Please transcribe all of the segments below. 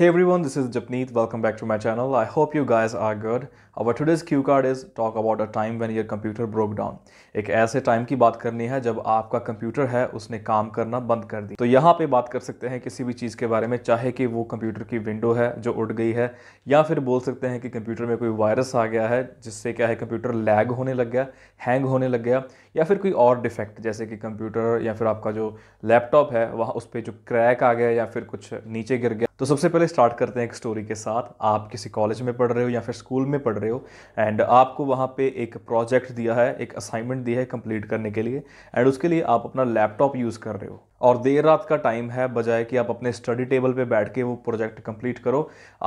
Hey everyone, this is Japneet. Welcome back to my channel. I hope you guys are good. Our today's cue card is talk about a time when your computer broke down. एक ऐसे time की बात करनी है जब आपका computer है उसने काम करना बंद कर दी तो यहाँ पे बात कर सकते हैं किसी भी चीज़ के बारे में चाहे कि वो कंप्यूटर की विंडो है जो उड़ गई है या फिर बोल सकते हैं कि कंप्यूटर में कोई वायरस आ गया है जिससे क्या है कंप्यूटर लैग होने लग गया हैंग होने लग गया या फिर कोई और डिफेक्ट जैसे कि कंप्यूटर या फिर आपका जो लैपटॉप है वहाँ उस पर जो क्रैक आ गया या फिर कुछ नीचे गिर गया तो सबसे पहले पहले स्टार्ट करते हैं एक स्टोरी के साथ आप किसी कॉलेज में पढ़ रहे हो या फिर स्कूल में पढ़ रहे हो एंड आपको वहाँ पे एक प्रोजेक्ट दिया है एक असाइनमेंट दिया है कंप्लीट करने के लिए एंड उसके लिए आप अपना लैपटॉप यूज़ कर रहे हो और देर रात का टाइम है बजाय कि आप अपने स्टडी टेबल पे बैठ के वो प्रोजेक्ट कंप्लीट करो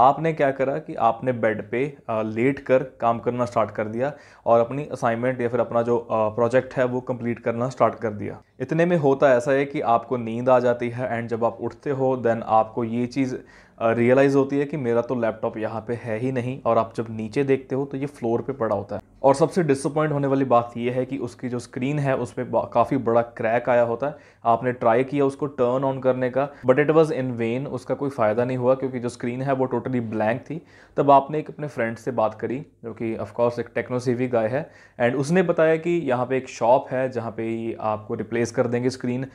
आपने क्या करा कि आपने बेड पे लेट कर काम करना स्टार्ट कर दिया और अपनी असाइनमेंट या फिर अपना जो प्रोजेक्ट है वो कंप्लीट करना स्टार्ट कर दिया इतने में होता ऐसा है कि आपको नींद आ जाती है एंड जब आप उठते हो देन आपको ये चीज़ रियलाइज़ होती है कि मेरा तो लैपटॉप यहाँ पे है ही नहीं और आप जब नीचे देखते हो तो ये फ्लोर पे पड़ा होता है और सबसे डिसअपॉइंट होने वाली बात यह है कि उसकी जो स्क्रीन है उस पर काफ़ी बड़ा क्रैक आया होता है आपने ट्राई किया उसको टर्न ऑन करने का but it was in vain उसका कोई फ़ायदा नहीं हुआ क्योंकि जो स्क्रीन है वो टोटली ब्लैंक थी तब आपने एक अपने फ्रेंड से बात करी जो कि ऑफकोर्स एक टेक्नोसीवी गाय है एंड उसने बताया कि यहाँ पर एक शॉप है जहाँ पर आपको रिप्लेस कर देंगे स्क्रीन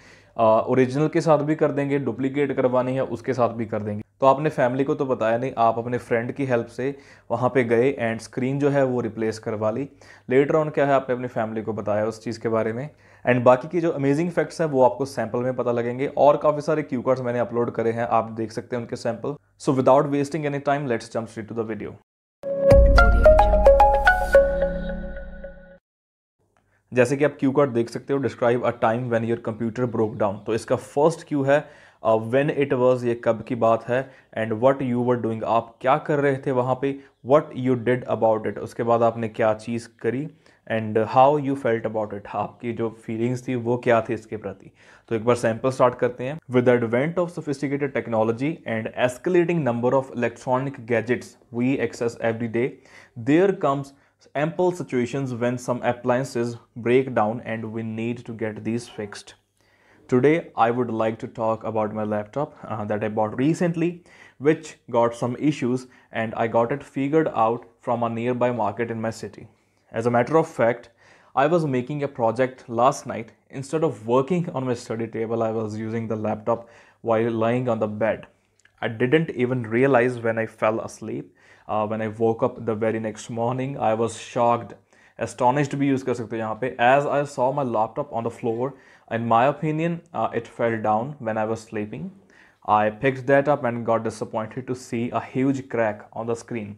ओरिजिनल के साथ भी कर देंगे डुप्लीकेट करवानी है उसके साथ भी कर देंगे तो आपने फैमिली को तो बताया नहीं आप अपने फ्रेंड की हेल्प से वहाँ पे गए एंड स्क्रीन जो है वो रिप्लेस करवा ली लेटर ऑन क्या है आपने अपनी फैमिली को बताया उस चीज़ के बारे में एंड बाकी की जो अमेजिंग फैक्ट्स हैं वो आपको सैंपल में पता लगेंगे और काफ़ी सारे क्यू कार्ड्स मैंने अपलोड करे हैं आप देख सकते हैं उनके sample so without wasting any time let's jump straight to the video जैसे कि आप क्यू कार्ड देख सकते हो describe a time when your computer broke down तो इसका फर्स्ट क्यू है वेन इट वॉज ये कब की बात है and what you were doing आप क्या कर रहे थे वहाँ पे what you did about it उसके बाद आपने क्या चीज़ करी and how you felt about it आपकी जो फीलिंग्स थी वो क्या थी इसके प्रति तो एक बार सैंपल स्टार्ट करते हैं with advent of sophisticated technology and escalating number of electronic gadgets we access every day there comes ample situation when some appliances break down and we need to get this fixed Today I would like to talk about my laptop uh, that I bought recently which got some issues and I got it figured out from a nearby market in my city. As a matter of fact, I was making a project last night. Instead of working on my study table, I was using the laptop while lying on the bed. I didn't even realize when I fell asleep. Uh, when I woke up the very next morning, I was shocked astonished भी use कर सकते हो यहाँ पे as I saw my laptop on the floor in my opinion it fell down when I was sleeping I fixed that up and got disappointed to see a crack on the screen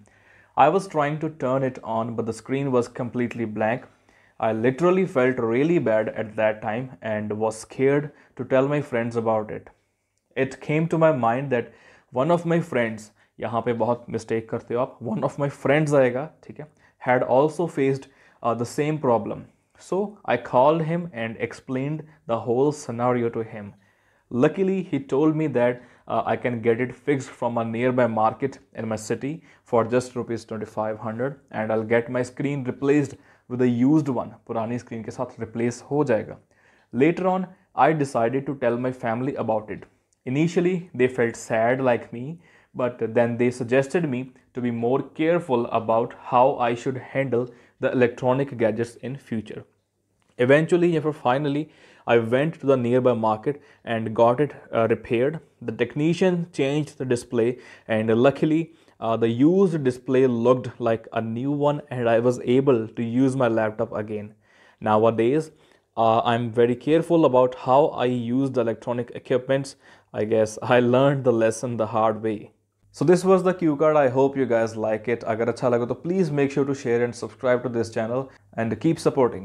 I was trying to turn it on but the screen was completely blank I literally felt really bad at that time and was scared to tell my friends about it. It came to my mind that one of my friends यहाँ पे बहुत mistake करते हो आप one of my friends आएगा ठीक है had also faced uh, the same problem. So I called him and explained the whole scenario to him. Luckily, he told me that uh, I can get it fixed from a nearby market in my city for just rupees 2500 and I'll get my screen replaced with a used one. Purani screen ke saath replace ho jayega. Later on, I decided to tell my family about it. Initially, they felt sad like me but then they suggested me to be more careful about how I should handle the electronic gadgets in future. Eventually, after finally, I went to the nearby market and got it uh, repaired. The technician changed the display and luckily uh, the used display looked like a new one and I was able to use my laptop again. Nowadays, uh, I'm very careful about how I use the electronic equipments. I guess I learned the lesson the hard way. So this was the cue card. I hope you guys like it. If you like it, please make sure to share and subscribe to this channel and keep supporting.